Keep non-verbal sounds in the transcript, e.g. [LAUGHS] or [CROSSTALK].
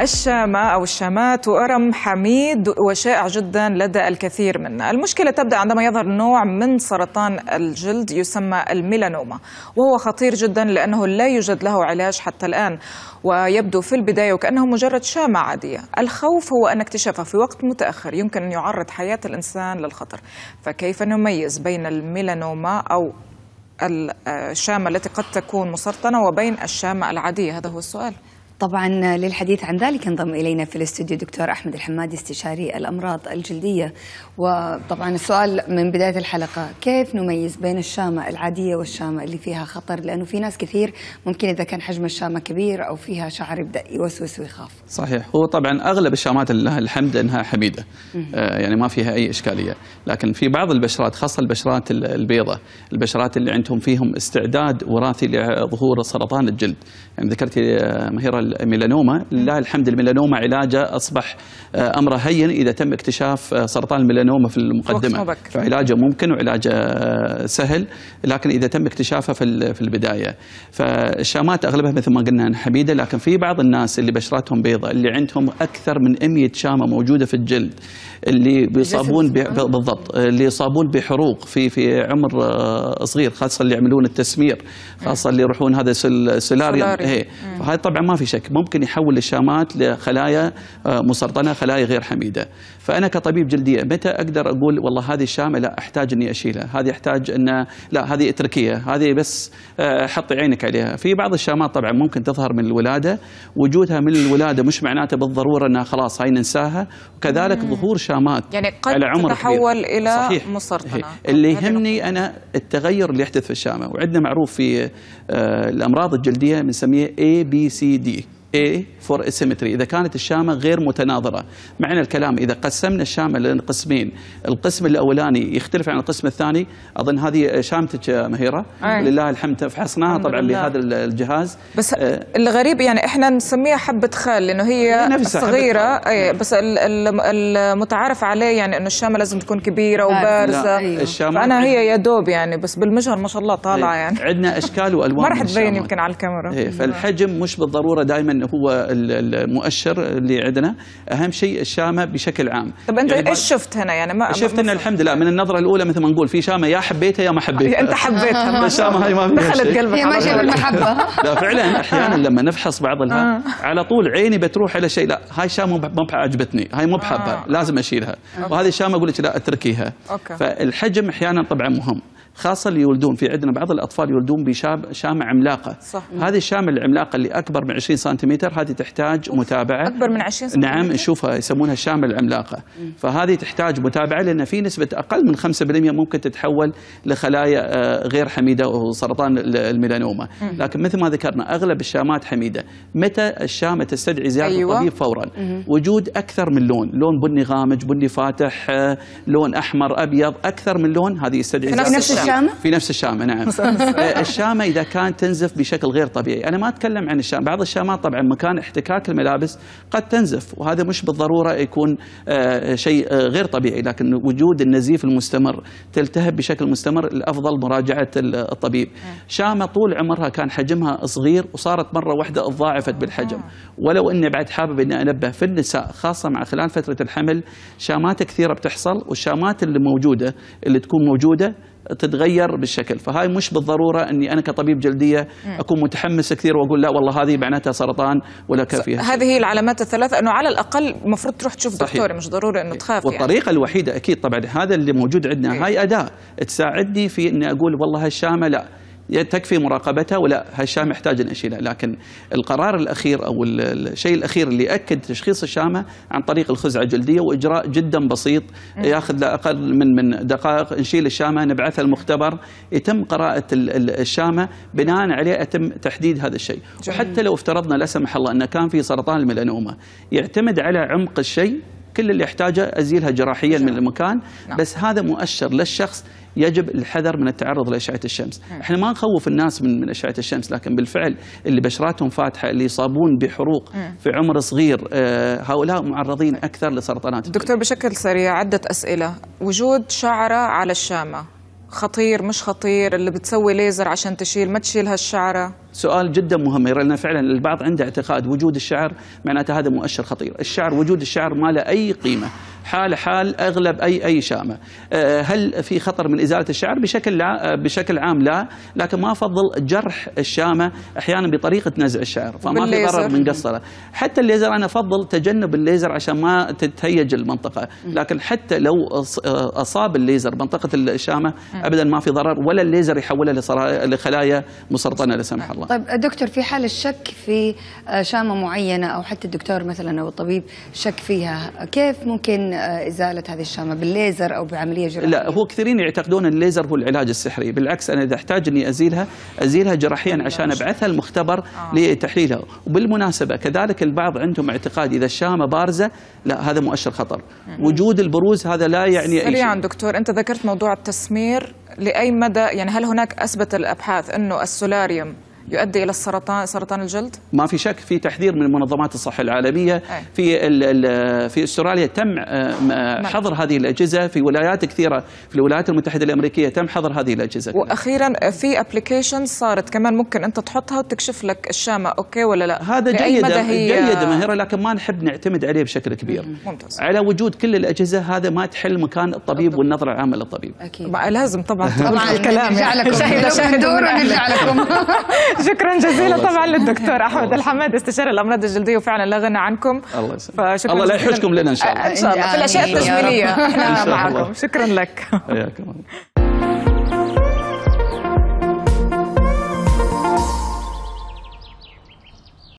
الشامة أو الشامات ورم حميد وشائع جدا لدى الكثير منا المشكلة تبدأ عندما يظهر نوع من سرطان الجلد يسمى الميلانوما وهو خطير جدا لأنه لا يوجد له علاج حتى الآن ويبدو في البداية وكأنه مجرد شامة عادية الخوف هو أن اكتشافه في وقت متأخر يمكن أن يعرض حياة الإنسان للخطر فكيف نميز بين الميلانوما أو آه، الشامة التي قد تكون مسرطنة وبين الشامة العادية هذا هو السؤال طبعا للحديث عن ذلك انضم الينا في الاستوديو دكتور احمد الحمادي استشاري الامراض الجلديه وطبعا السؤال من بدايه الحلقه كيف نميز بين الشامه العاديه والشامه اللي فيها خطر لانه في ناس كثير ممكن اذا كان حجم الشامه كبير او فيها شعر يبدا يوسوس ويخاف صحيح هو طبعا اغلب الشامات لله الحمد انها حميده آه يعني ما فيها اي اشكاليه لكن في بعض البشرات خاصه البشرات البيضاء البشرات اللي عندهم فيهم استعداد وراثي لظهور سرطان الجلد يعني ذكرتي آه، مهيره الميلانوما لله الحمد الميلانوما علاجه أصبح آه، أمره هين إذا تم اكتشاف آه، سرطان الميلانوما في المقدمة فعلاجه ممكن وعلاجه آه، سهل لكن إذا تم اكتشافه في في البداية فالشامات أغلبها مثل ما قلنا حميدة لكن في بعض الناس اللي بشرتهم بيضة اللي عندهم أكثر من 100 شامة موجودة في الجلد اللي بيصابون بالضبط اللي يصابون بحروق في في عمر صغير خاصة اللي يعملون التسمير خاصة اللي يروحون هذا سولاريوم إيه. هي فهذا طبعا ما في شك عندك ممكن يحول الشامات لخلايا آه، مسرطنه خلايا غير حميده فانا كطبيب جلديه متى اقدر اقول والله هذه الشامه لا احتاج اني اشيلها هذه احتاج ان لا هذه اتركيها هذه بس آه، حطي عينك عليها في بعض الشامات طبعا ممكن تظهر من الولاده وجودها من الولاده مش معناته بالضروره انها خلاص هاي ننساها وكذلك ظهور شامات يعني قد على عمر تتحول كبير. الى صحيح. مسرطنه [LAUGHS] اللي يهمني انا التغير اللي يحدث في الشامه وعندنا معروف في آه، الامراض الجلديه بنسميه اي بي سي دي A for asymmetry إذا كانت الشامة غير متناظرة معنى الكلام إذا قسمنا الشامة لقسمين القسم الأولاني يختلف عن القسم الثاني أظن هذه شامتك مهيرة أي. لله الحمد فحصناها طبعا لله. بهذا الجهاز بس آه الغريب يعني إحنا نسميها حبة خال لأنه هي صغيرة أي نعم. بس المتعارف عليه يعني أنه الشامة لازم تكون كبيرة وبارزة أيوه. الشامة فأنا هي يا دوب يعني بس بالمجهر ما شاء الله طالعة إيه. يعني عندنا أشكال [LAUGHS] وألوان ما راح تبين يمكن على الكاميرا إيه، فالحجم مش بالضرورة دائما هو المؤشر اللي عندنا اهم شيء الشامه بشكل عام طب انت يعني ايش شفت هنا يعني ما شفت ان الحمد لله من النظره الاولى مثل ما نقول في شامه يا حبيتها يا ما حبيتها انت حبيتها الشامه هاي ما فيها دخلت قلبك هي ماشيه بالمحبه [LAUGHS] لا فعلا احيانا [LAUGHS] لما نفحص بعض الها آه. على طول عيني بتروح على شيء لا هاي شامه ما عجبتني هاي مو بحبها آه. لازم اشيلها وهذه الشامه اقول لك لا اتركيها فالحجم احيانا طبعا مهم خاصه اللي يولدون في عندنا بعض الاطفال يولدون بشامه عملاقه صح. هذه الشامه العملاقه اللي اكبر من 20 سم سنتيمتر هذه تحتاج متابعه اكبر من 20 سنتيمتر نعم نشوفها يسمونها الشامه العملاقه فهذه تحتاج متابعه لان في نسبه اقل من 5% ممكن تتحول لخلايا آه، غير حميده وسرطان الميلانوما لكن مثل ما ذكرنا اغلب الشامات حميده متى الشامه تستدعي زياره أيوة. الطبيب فورا وجود اكثر من لون لون بني غامج بني فاتح آه، لون احمر ابيض اكثر من لون هذه يستدعي في نفس الشامه في نفس الشامه نعم [LAUGHS] آه، الشامه اذا كانت تنزف بشكل غير طبيعي انا ما اتكلم عن الشام بعض الشامات طبعا مكان احتكاك الملابس قد تنزف وهذا مش بالضرورة يكون آه، شيء غير طبيعي لكن وجود النزيف المستمر تلتهب بشكل مستمر الأفضل مراجعة الطبيب آه. شامة طول عمرها كان حجمها صغير وصارت مرة واحدة تضاعفت بالحجم آه. ولو أني بعد حابب أني أنبه في النساء خاصة مع خلال فترة الحمل شامات كثيرة بتحصل والشامات اللي موجودة اللي تكون موجودة تتغير بالشكل فهاي مش بالضروره اني انا كطبيب جلديه اكون متحمس كثير واقول لا والله هذه معناتها سرطان ولا كافيه هذه هي العلامات الثلاثه انه على الاقل المفروض تروح تشوف دكتور مش ضروري انه إيه. تخاف يعني. والطريقه يعني. الوحيده اكيد طبعا هذا اللي موجود عندنا إيه. هاي اداه تساعدني في اني اقول والله هالشامه لا تكفي مراقبتها ولا هالشام يحتاج أن لكن القرار الأخير أو الشيء الأخير اللي أكد تشخيص الشامة عن طريق الخزعة الجلدية وإجراء جدا بسيط يأخذ لا أقل من من دقائق نشيل الشامة نبعثها المختبر يتم قراءة الشامة بناء عليه يتم تحديد هذا الشيء وحتى لو افترضنا لا سمح الله أن كان في سرطان الميلانوما يعتمد على عمق الشيء كل اللي يحتاجه أزيلها جراحيا من المكان نعم. بس هذا مؤشر للشخص يجب الحذر من التعرض لأشعة الشمس احنا ما نخوف الناس من من أشعة الشمس لكن بالفعل اللي بشراتهم فاتحة اللي يصابون بحروق في عمر صغير آه، هؤلاء معرضين أكثر لسرطانات دكتور بشكل سريع عدة أسئلة وجود شعرة على الشامة خطير مش خطير اللي بتسوي ليزر عشان تشيل ما تشيل هالشعره سؤال جدا مهم لان فعلا البعض عنده اعتقاد وجود الشعر معناته هذا مؤشر خطير الشعر وجود الشعر ما له اي قيمه حال حال اغلب اي اي شامه آه، هل في خطر من ازاله الشعر بشكل لا آه، بشكل عام لا لكن ما افضل جرح الشامه احيانا بطريقه نزع الشعر فما في ضرر من قصره حتى الليزر انا افضل تجنب الليزر عشان ما تتهيج المنطقه لكن حتى لو آه، اصاب الليزر منطقه الشامه ابدا ما في ضرر ولا الليزر يحولها لخلايا مسرطنه لا سمح الله طيب دكتور في حال الشك في شامه معينه او حتى الدكتور مثلا او الطبيب شك فيها كيف ممكن آه، ازاله هذه الشامه بالليزر او بعمليه جراحيه لا هو كثيرين يعتقدون ان الليزر هو العلاج السحري بالعكس انا اذا احتاج اني ازيلها ازيلها جراحيا عشان ابعثها المختبر آه. لتحليلها وبالمناسبه كذلك البعض عندهم اعتقاد اذا الشامه بارزه لا هذا مؤشر خطر وجود البروز هذا لا يعني اي شيء سريعا دكتور انت ذكرت موضوع التسمير لاي مدى يعني هل هناك اثبت الابحاث انه السولاريوم يؤدي الى السرطان سرطان الجلد؟ ما في شك في تحذير من منظمات الصحه العالميه أي. في الـ الـ في استراليا تم آه، آه، نعم. حظر هذه الاجهزه في ولايات كثيره في الولايات المتحده الامريكيه تم حظر هذه الاجهزه واخيرا في ابلكيشن صارت كمان ممكن انت تحطها وتكشف لك الشامه اوكي ولا لا؟ هذا جيد جيد ماهره لكن ما نحب نعتمد عليه بشكل كبير ممتاز. على وجود كل الاجهزه هذا ما تحل مكان الطبيب والنظره العامه للطبيب اكيد لازم طبعا طبعا الكلام يعني. نرجع لكم نرجع لكم [LAUGHS] [LAUGHS] شكرا جزيلا طبعا للدكتور احمد الحماد استشاري الامراض الجلديه وفعلا لا غنى عنكم الله يسلمك الله لا يحوشكم لنا ان شاء الله ان شاء الله في الاشياء التجميليه احنا معكم شكرا لك